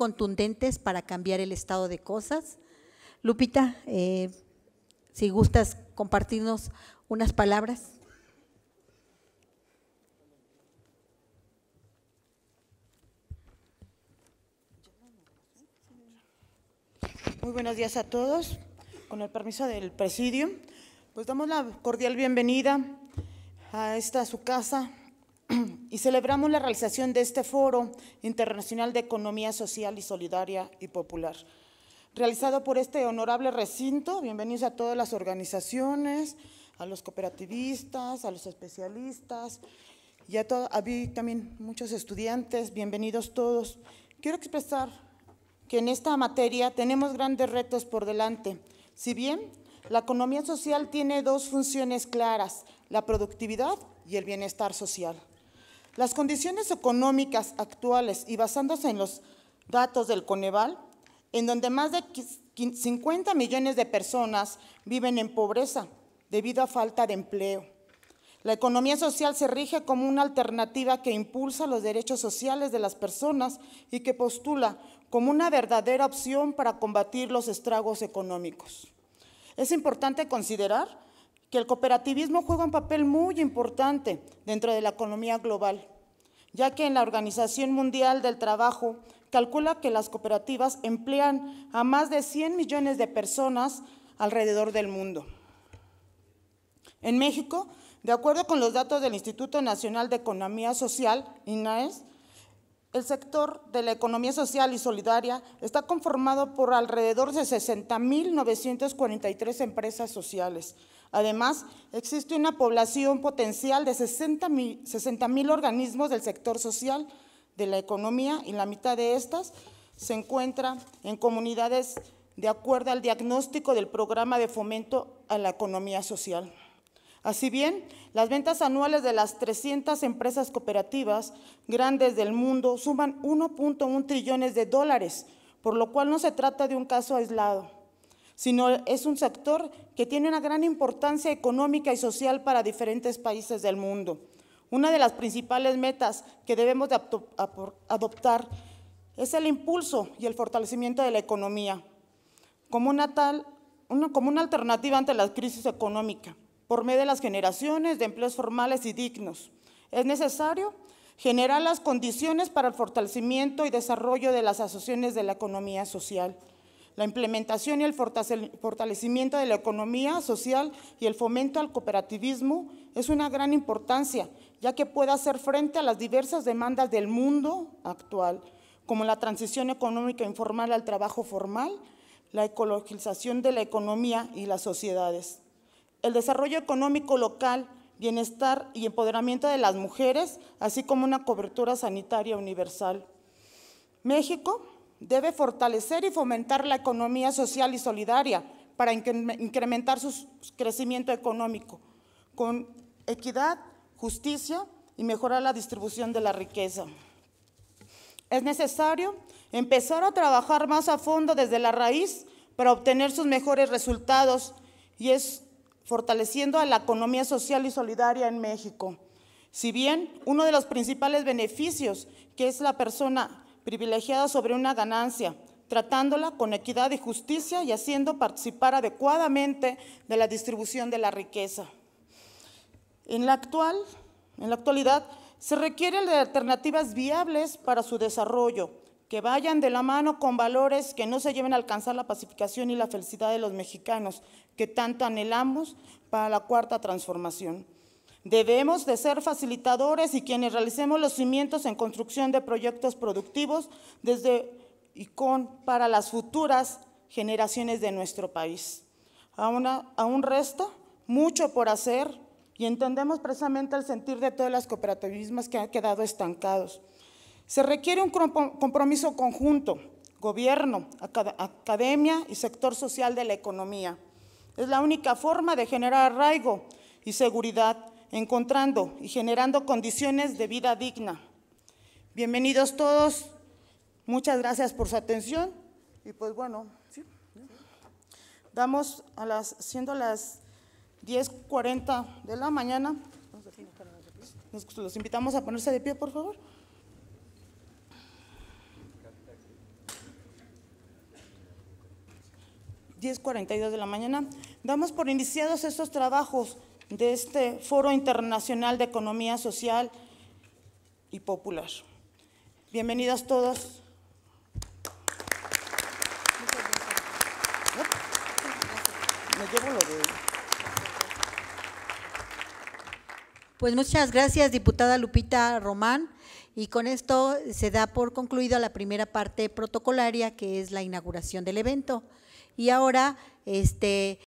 contundentes para cambiar el estado de cosas. Lupita, eh, si gustas compartirnos unas palabras. Muy buenos días a todos. Con el permiso del presidio, pues damos la cordial bienvenida a esta su casa, y celebramos la realización de este Foro Internacional de Economía Social y Solidaria y Popular, realizado por este honorable recinto. Bienvenidos a todas las organizaciones, a los cooperativistas, a los especialistas y a todos, también muchos estudiantes. Bienvenidos todos. Quiero expresar que en esta materia tenemos grandes retos por delante. Si bien la economía social tiene dos funciones claras, la productividad y el bienestar social. Las condiciones económicas actuales y basándose en los datos del Coneval, en donde más de 50 millones de personas viven en pobreza debido a falta de empleo. La economía social se rige como una alternativa que impulsa los derechos sociales de las personas y que postula como una verdadera opción para combatir los estragos económicos. Es importante considerar que el cooperativismo juega un papel muy importante dentro de la economía global, ya que en la Organización Mundial del Trabajo calcula que las cooperativas emplean a más de 100 millones de personas alrededor del mundo. En México, de acuerdo con los datos del Instituto Nacional de Economía Social, INAES, el sector de la economía social y solidaria está conformado por alrededor de 60.943 empresas sociales, Además, existe una población potencial de 60 mil, organismos del sector social, de la economía, y la mitad de estas se encuentra en comunidades de acuerdo al diagnóstico del programa de fomento a la economía social. Así bien, las ventas anuales de las 300 empresas cooperativas grandes del mundo suman 1.1 trillones de dólares, por lo cual no se trata de un caso aislado sino es un sector que tiene una gran importancia económica y social para diferentes países del mundo. Una de las principales metas que debemos adoptar es el impulso y el fortalecimiento de la economía como una, como una alternativa ante la crisis económica por medio de las generaciones de empleos formales y dignos. Es necesario generar las condiciones para el fortalecimiento y desarrollo de las asociaciones de la economía social la implementación y el fortalecimiento de la economía social y el fomento al cooperativismo es una gran importancia, ya que puede hacer frente a las diversas demandas del mundo actual, como la transición económica informal al trabajo formal, la ecologización de la economía y las sociedades. El desarrollo económico local, bienestar y empoderamiento de las mujeres, así como una cobertura sanitaria universal. México debe fortalecer y fomentar la economía social y solidaria para incrementar su crecimiento económico, con equidad, justicia y mejorar la distribución de la riqueza. Es necesario empezar a trabajar más a fondo desde la raíz para obtener sus mejores resultados y es fortaleciendo a la economía social y solidaria en México. Si bien uno de los principales beneficios que es la persona privilegiada sobre una ganancia, tratándola con equidad y justicia y haciendo participar adecuadamente de la distribución de la riqueza. En la, actual, en la actualidad se requieren de alternativas viables para su desarrollo, que vayan de la mano con valores que no se lleven a alcanzar la pacificación y la felicidad de los mexicanos, que tanto anhelamos para la cuarta transformación. Debemos de ser facilitadores y quienes realicemos los cimientos en construcción de proyectos productivos desde y con para las futuras generaciones de nuestro país. Aún, resta mucho por hacer y entendemos precisamente el sentir de todas las cooperativismas que han quedado estancados. Se requiere un compromiso conjunto, gobierno, academia y sector social de la economía. Es la única forma de generar arraigo y seguridad encontrando y generando condiciones de vida digna. Bienvenidos todos, muchas gracias por su atención y pues bueno, damos a las, siendo las 10.40 de la mañana, los invitamos a ponerse de pie, por favor. ...10.42 de la mañana... ...damos por iniciados estos trabajos de este Foro Internacional de Economía Social y Popular. Bienvenidas todas. Pues muchas gracias, diputada Lupita Román. Y con esto se da por concluida la primera parte protocolaria, que es la inauguración del evento. Y ahora este,